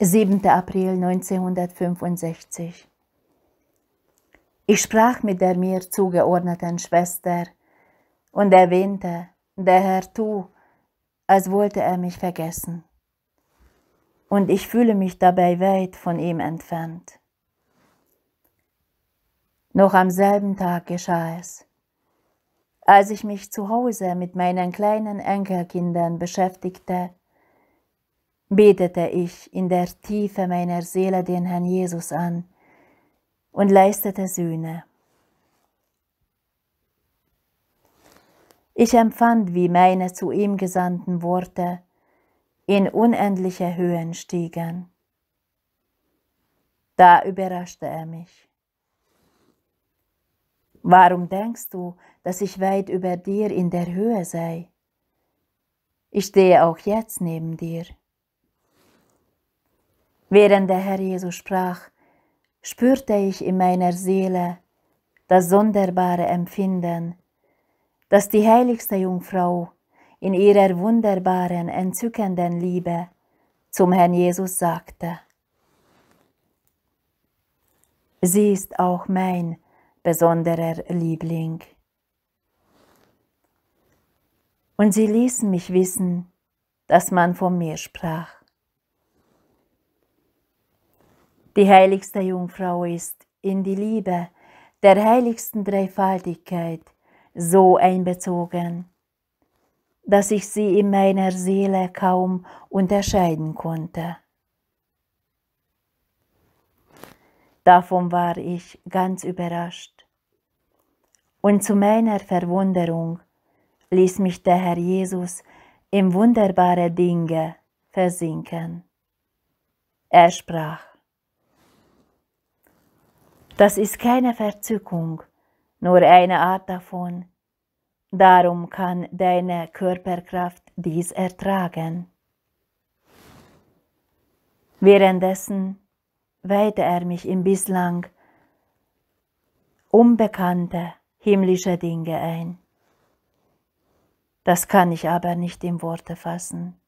7. April 1965 Ich sprach mit der mir zugeordneten Schwester und erwähnte, der Herr tu, als wollte er mich vergessen. Und ich fühle mich dabei weit von ihm entfernt. Noch am selben Tag geschah es. Als ich mich zu Hause mit meinen kleinen Enkelkindern beschäftigte, betete ich in der Tiefe meiner Seele den Herrn Jesus an und leistete Sühne. Ich empfand, wie meine zu ihm gesandten Worte in unendliche Höhen stiegen. Da überraschte er mich. Warum denkst du, dass ich weit über dir in der Höhe sei? Ich stehe auch jetzt neben dir. Während der Herr Jesus sprach, spürte ich in meiner Seele das sonderbare Empfinden, dass die heiligste Jungfrau in ihrer wunderbaren, entzückenden Liebe zum Herrn Jesus sagte. Sie ist auch mein besonderer Liebling. Und sie ließen mich wissen, dass man von mir sprach. die heiligste Jungfrau ist, in die Liebe der heiligsten Dreifaltigkeit so einbezogen, dass ich sie in meiner Seele kaum unterscheiden konnte. Davon war ich ganz überrascht. Und zu meiner Verwunderung ließ mich der Herr Jesus in wunderbare Dinge versinken. Er sprach, das ist keine Verzückung, nur eine Art davon. Darum kann deine Körperkraft dies ertragen. Währenddessen weihte er mich in bislang unbekannte himmlische Dinge ein. Das kann ich aber nicht in Worte fassen.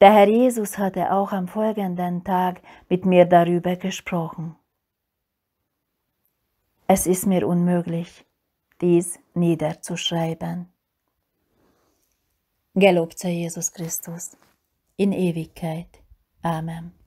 Der Herr Jesus hatte auch am folgenden Tag mit mir darüber gesprochen. Es ist mir unmöglich, dies niederzuschreiben. Gelobt sei Jesus Christus in Ewigkeit. Amen.